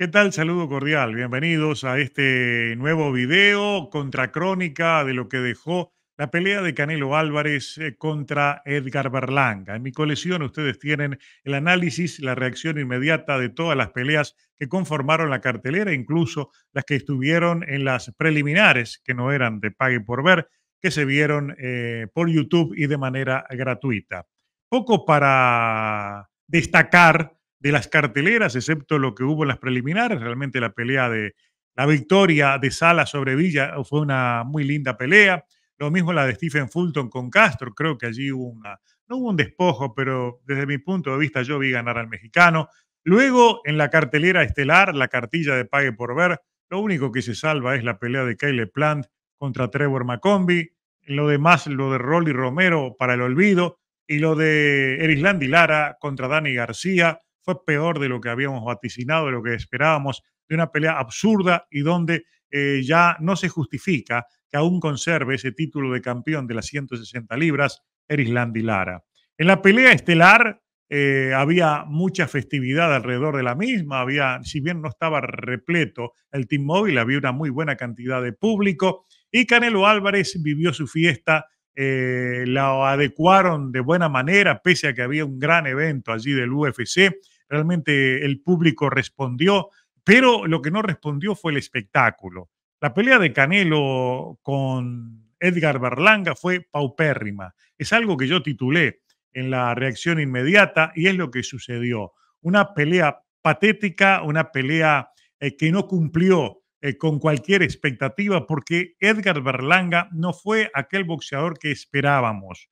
¿Qué tal? Saludo cordial. Bienvenidos a este nuevo video contra crónica de lo que dejó la pelea de Canelo Álvarez eh, contra Edgar Berlanga. En mi colección ustedes tienen el análisis, la reacción inmediata de todas las peleas que conformaron la cartelera, incluso las que estuvieron en las preliminares, que no eran de pague por ver, que se vieron eh, por YouTube y de manera gratuita. Poco para destacar de las carteleras, excepto lo que hubo en las preliminares. Realmente la pelea de la victoria de Sala sobre Villa uh, fue una muy linda pelea. Lo mismo la de Stephen Fulton con Castro. Creo que allí hubo una, no hubo un despojo, pero desde mi punto de vista yo vi ganar al mexicano. Luego en la cartelera estelar, la cartilla de pague por ver, lo único que se salva es la pelea de Kyle Plant contra Trevor McCombie. Lo demás, lo de Rolly Romero para el olvido y lo de Erislandy Lara contra Dani García fue peor de lo que habíamos vaticinado, de lo que esperábamos, de una pelea absurda y donde eh, ya no se justifica que aún conserve ese título de campeón de las 160 libras, Erislandy Lara. En la pelea estelar eh, había mucha festividad alrededor de la misma, había, si bien no estaba repleto el Team Móvil, había una muy buena cantidad de público y Canelo Álvarez vivió su fiesta eh, la adecuaron de buena manera, pese a que había un gran evento allí del UFC realmente el público respondió, pero lo que no respondió fue el espectáculo. La pelea de Canelo con Edgar Berlanga fue paupérrima. Es algo que yo titulé en la reacción inmediata y es lo que sucedió. Una pelea patética, una pelea eh, que no cumplió eh, con cualquier expectativa porque Edgar Berlanga no fue aquel boxeador que esperábamos.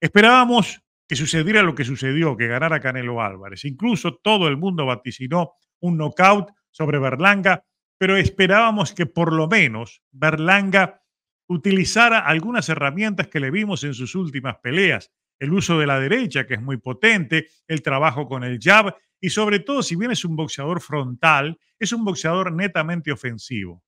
Esperábamos que sucediera lo que sucedió, que ganara Canelo Álvarez. Incluso todo el mundo vaticinó un knockout sobre Berlanga, pero esperábamos que por lo menos Berlanga utilizara algunas herramientas que le vimos en sus últimas peleas. El uso de la derecha, que es muy potente, el trabajo con el jab y sobre todo, si bien es un boxeador frontal, es un boxeador netamente ofensivo.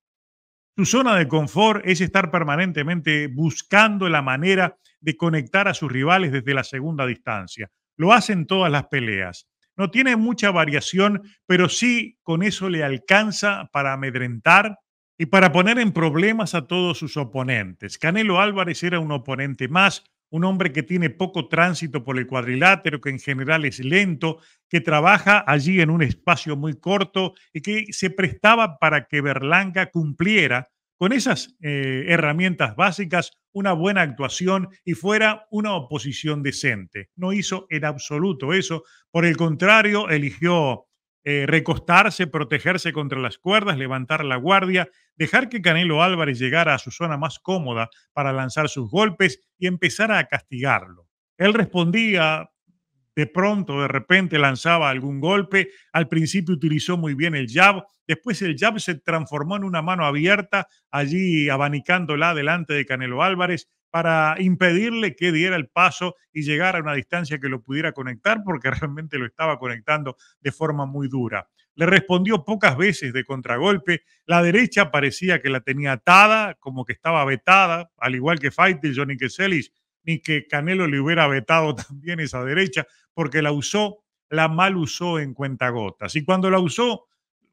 Su zona de confort es estar permanentemente buscando la manera de conectar a sus rivales desde la segunda distancia. Lo hacen todas las peleas. No tiene mucha variación, pero sí con eso le alcanza para amedrentar y para poner en problemas a todos sus oponentes. Canelo Álvarez era un oponente más, un hombre que tiene poco tránsito por el cuadrilátero, que en general es lento, que trabaja allí en un espacio muy corto y que se prestaba para que Berlanga cumpliera con esas eh, herramientas básicas una buena actuación y fuera una oposición decente. No hizo en absoluto eso, por el contrario, eligió eh, recostarse, protegerse contra las cuerdas, levantar la guardia, dejar que Canelo Álvarez llegara a su zona más cómoda para lanzar sus golpes y empezar a castigarlo. Él respondía de pronto, de repente lanzaba algún golpe, al principio utilizó muy bien el jab, después el jab se transformó en una mano abierta, allí abanicándola delante de Canelo Álvarez, para impedirle que diera el paso y llegara a una distancia que lo pudiera conectar, porque realmente lo estaba conectando de forma muy dura. Le respondió pocas veces de contragolpe. La derecha parecía que la tenía atada, como que estaba vetada, al igual que Faitelson Johnny que ni que Canelo le hubiera vetado también esa derecha, porque la usó, la mal usó en cuentagotas. Y cuando la usó,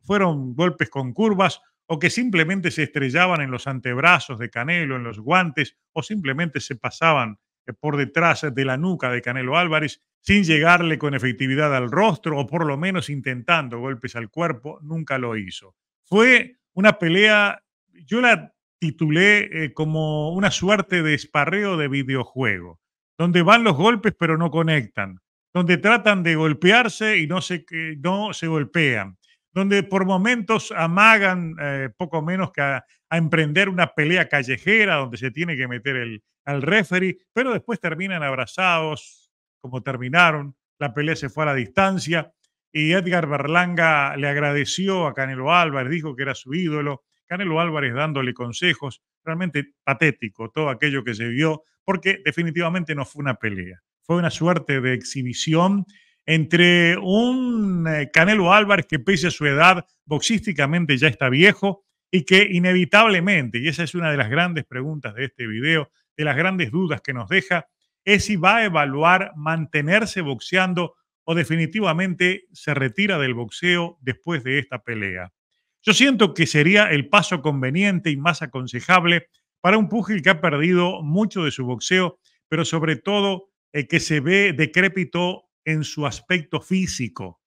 fueron golpes con curvas, o que simplemente se estrellaban en los antebrazos de Canelo, en los guantes, o simplemente se pasaban eh, por detrás de la nuca de Canelo Álvarez sin llegarle con efectividad al rostro o por lo menos intentando golpes al cuerpo, nunca lo hizo. Fue una pelea, yo la titulé eh, como una suerte de esparreo de videojuego, donde van los golpes pero no conectan, donde tratan de golpearse y no se eh, golpean, donde por momentos amagan eh, poco menos que a, emprender una pelea callejera donde se tiene que meter el, al referee, pero después terminan abrazados, como terminaron, la pelea se fue a la distancia y Edgar Berlanga le agradeció a Canelo Álvarez, dijo que era su ídolo, Canelo Álvarez dándole consejos, realmente patético todo aquello que se vio, porque definitivamente no fue una pelea, fue una suerte de exhibición entre un eh, Canelo Álvarez que pese a su edad boxísticamente ya está viejo y que inevitablemente, y esa es una de las grandes preguntas de este video, de las grandes dudas que nos deja, es si va a evaluar mantenerse boxeando o definitivamente se retira del boxeo después de esta pelea. Yo siento que sería el paso conveniente y más aconsejable para un Pugil que ha perdido mucho de su boxeo, pero sobre todo el eh, que se ve decrépito en su aspecto físico.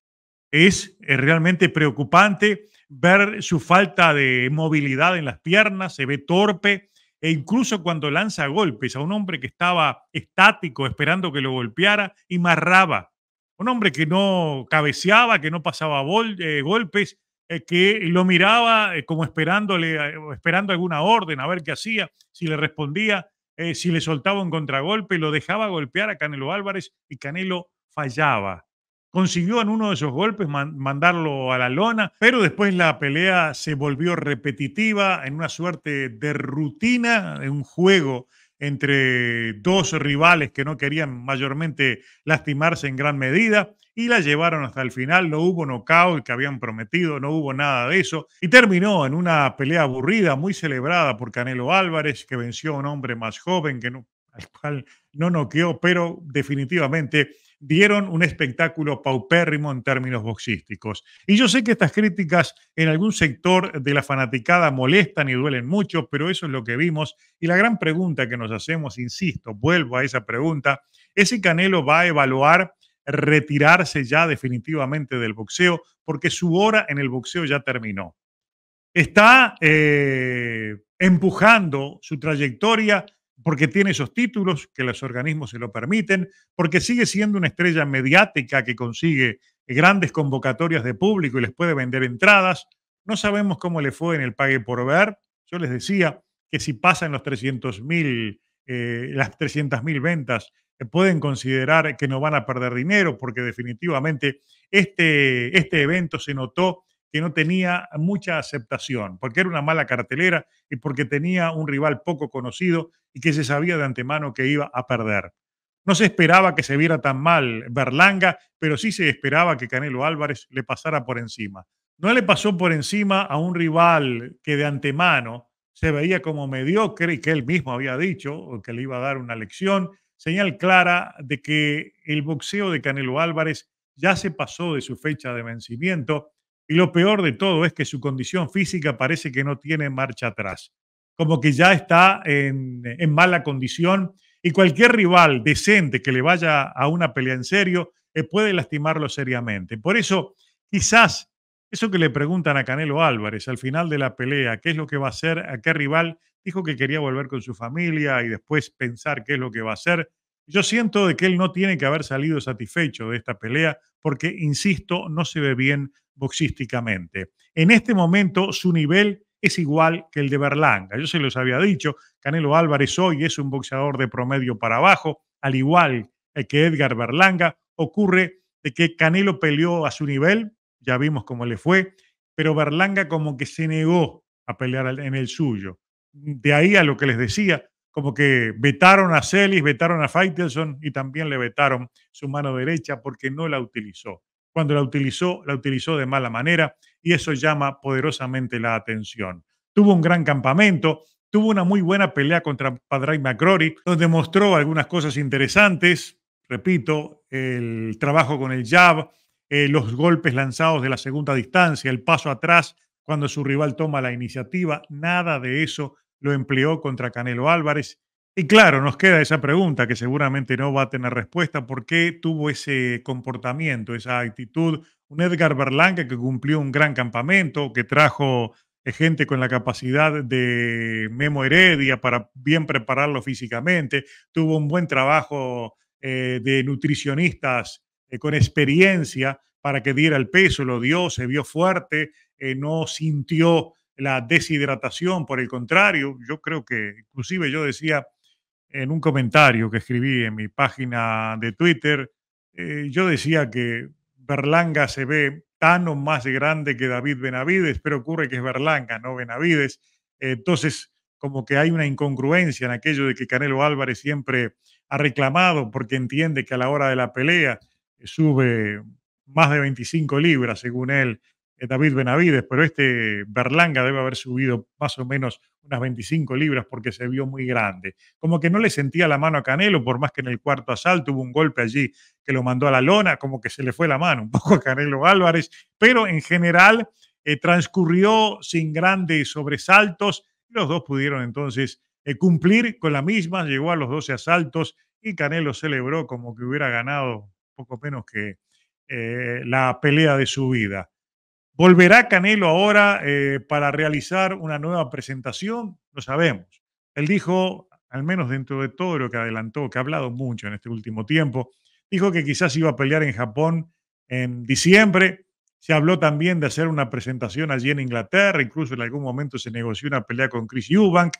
Es eh, realmente preocupante ver su falta de movilidad en las piernas, se ve torpe e incluso cuando lanza golpes a un hombre que estaba estático esperando que lo golpeara y marraba. Un hombre que no cabeceaba, que no pasaba eh, golpes, eh, que lo miraba como esperándole, esperando alguna orden, a ver qué hacía, si le respondía, si le soltaba un contragolpe, lo dejaba golpear a Canelo Álvarez y Canelo fallaba. Consiguió en uno de esos golpes mandarlo a la lona, pero después la pelea se volvió repetitiva, en una suerte de rutina, en un juego entre dos rivales que no querían mayormente lastimarse en gran medida y la llevaron hasta el final. No hubo knockout que habían prometido, no hubo nada de eso. Y terminó en una pelea aburrida, muy celebrada por Canelo Álvarez, que venció a un hombre más joven que no, al cual no noqueó, pero definitivamente dieron un espectáculo paupérrimo en términos boxísticos. Y yo sé que estas críticas en algún sector de la fanaticada molestan y duelen mucho, pero eso es lo que vimos. Y la gran pregunta que nos hacemos, insisto, vuelvo a esa pregunta, ¿es Canelo va a evaluar retirarse ya definitivamente del boxeo? Porque su hora en el boxeo ya terminó. Está eh, empujando su trayectoria porque tiene esos títulos que los organismos se lo permiten, porque sigue siendo una estrella mediática que consigue grandes convocatorias de público y les puede vender entradas. No sabemos cómo le fue en el pague por ver. Yo les decía que si pasan los 300 mil eh, las 300.000 ventas, eh, pueden considerar que no van a perder dinero porque definitivamente este, este evento se notó que no tenía mucha aceptación, porque era una mala cartelera y porque tenía un rival poco conocido y que se sabía de antemano que iba a perder. No se esperaba que se viera tan mal Berlanga, pero sí se esperaba que Canelo Álvarez le pasara por encima. No le pasó por encima a un rival que de antemano se veía como mediocre y que él mismo había dicho que le iba a dar una lección, señal clara de que el boxeo de Canelo Álvarez ya se pasó de su fecha de vencimiento y lo peor de todo es que su condición física parece que no tiene marcha atrás, como que ya está en, mala condición y cualquier rival decente que le vaya a una pelea en serio eh, puede lastimarlo seriamente. Por eso, quizás eso que le preguntan a Canelo Álvarez al final de la pelea, qué es lo que va a hacer, a qué rival, dijo que quería volver con su familia y después pensar qué es lo que va a hacer. Yo siento de que él no tiene que haber salido satisfecho de esta pelea porque, insisto, no se ve bien, boxísticamente. En este momento su nivel es igual que el de Berlanga. Yo se los había dicho, Canelo Álvarez hoy es un boxeador de promedio para abajo, al igual eh, que Edgar Berlanga. Ocurre de que Canelo peleó a su nivel, ya vimos cómo le fue, pero Berlanga como que se negó a pelear en el suyo. De ahí a lo que les decía, como que vetaron a Celis, vetaron a Faitelson y también le vetaron su mano derecha porque no la utilizó. Cuando la utilizó, la utilizó de mala manera y eso llama poderosamente la atención. Tuvo un gran campamento, tuvo una muy buena pelea contra Padraig MacRory, donde mostró algunas cosas interesantes, repito, el trabajo con el jab, eh, los golpes lanzados de la segunda distancia, el paso atrás cuando su rival toma la iniciativa, nada de eso lo empleó contra Canelo Álvarez y claro, nos queda esa pregunta que seguramente no va a tener respuesta. ¿Por qué tuvo ese comportamiento, esa actitud? Un Edgar Berlanga que cumplió un gran campamento, que trajo eh, gente con la capacidad de Memo Heredia para bien prepararlo físicamente, tuvo un buen trabajo eh, de nutricionistas eh, con experiencia para que diera el peso, lo dio, se vio fuerte, no sintió la deshidratación, por el contrario, yo creo que inclusive yo decía en un comentario que escribí en mi página de Twitter, eh, yo decía que Berlanga se ve tan o más grande que David Benavides, pero ocurre que es Berlanga, no Benavides. entonces, como que hay una incongruencia en aquello de que Canelo Álvarez siempre ha reclamado porque entiende que a la hora de la pelea eh, sube más de 25 libras, según él, eh, David Benavides, pero este Berlanga debe haber subido más o menos unas 25 libras porque se vio muy grande. Como que no le sentía la mano a Canelo, por más que en el cuarto asalto hubo un golpe allí que lo mandó a la lona, como que se le fue la mano un poco a Canelo Álvarez, pero en general eh, transcurrió sin grandes sobresaltos. Los dos pudieron entonces eh, cumplir con la misma, llegó a los 12 asaltos y Canelo celebró como que hubiera ganado poco menos que eh, la pelea de su vida. ¿Volverá Canelo ahora eh, para realizar una nueva presentación? Lo sabemos. Él dijo, al menos dentro de todo lo que adelantó, que ha hablado mucho en este último tiempo, dijo que quizás iba a pelear en Japón en diciembre. Se habló también de hacer una presentación allí en Inglaterra, incluso en algún momento se negoció una pelea con Chris Eubank.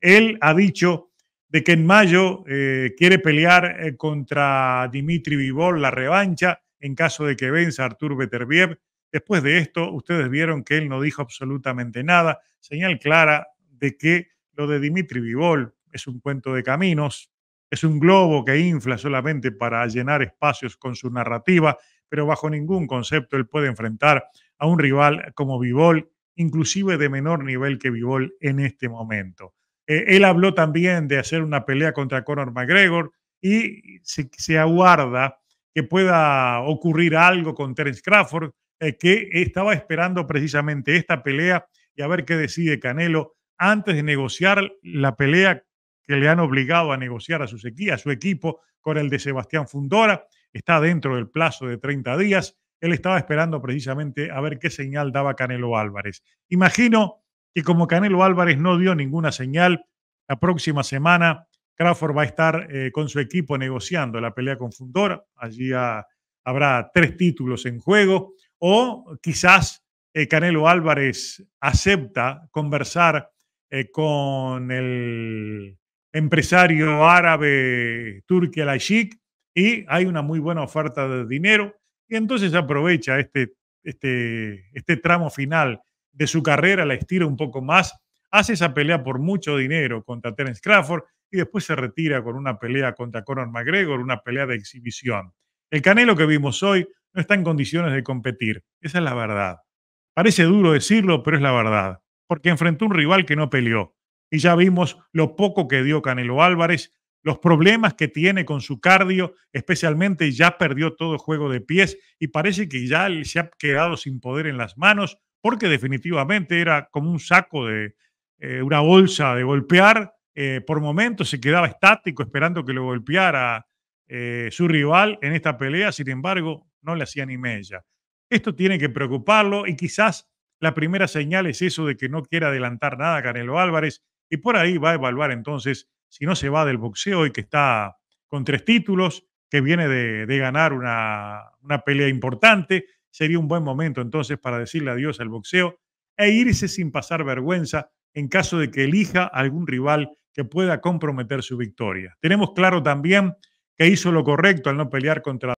Él ha dicho de que en mayo eh, quiere pelear eh, contra Dimitri Vivol, la revancha, en caso de que venza Artur Beterbiev. Después de esto, ustedes vieron que él no dijo absolutamente nada, señal clara de que lo de Dimitri Vivol es un cuento de caminos, es un globo que infla solamente para llenar espacios con su narrativa, pero bajo ningún concepto él puede enfrentar a un rival como Vivol, inclusive de menor nivel que Vivol en este momento. Eh, él habló también de hacer una pelea contra Conor McGregor y se, se aguarda que pueda ocurrir algo con Terence Crawford, eh, que estaba esperando precisamente esta pelea y a ver qué decide Canelo antes de negociar la pelea que le han obligado a negociar a su, su equipo con el de Sebastián Fundora. Está dentro del plazo de 30 días. Él estaba esperando precisamente a ver qué señal daba Canelo Álvarez. Imagino que como Canelo Álvarez no dio ninguna señal, la próxima semana Crawford va a estar eh, con su equipo negociando la pelea con Fundora. Allí habrá tres títulos en juego. O quizás eh, Canelo Álvarez acepta conversar eh, con el empresario árabe Turki al y hay una muy buena oferta de dinero y entonces aprovecha este, este, este tramo final de su carrera, la estira un poco más, hace esa pelea por mucho dinero contra Terence Crawford y después se retira con una pelea contra Conor McGregor, una pelea de exhibición. El Canelo que vimos hoy no está en condiciones de competir. Esa es la verdad. Parece duro decirlo, pero es la verdad, porque enfrentó un rival que no peleó. Y ya vimos lo poco que dio Canelo Álvarez, los problemas que tiene con su cardio, especialmente ya perdió todo juego de pies y parece que ya se ha quedado sin poder en las manos, porque definitivamente era como un saco de eh, una bolsa de golpear. Eh, por momentos se quedaba estático esperando que lo golpeara eh, su rival en esta pelea, sin embargo, no le hacía ni mella. Esto tiene que preocuparlo y quizás la primera señal es eso de que no quiere adelantar nada Canelo Álvarez y por ahí va a evaluar entonces si no se va del boxeo y que está con tres títulos, que viene de, ganar una, una pelea importante, sería un buen momento entonces para decirle adiós al boxeo e irse sin pasar vergüenza en caso de que elija algún rival que pueda comprometer su victoria. Tenemos claro también que hizo lo correcto al no pelear contra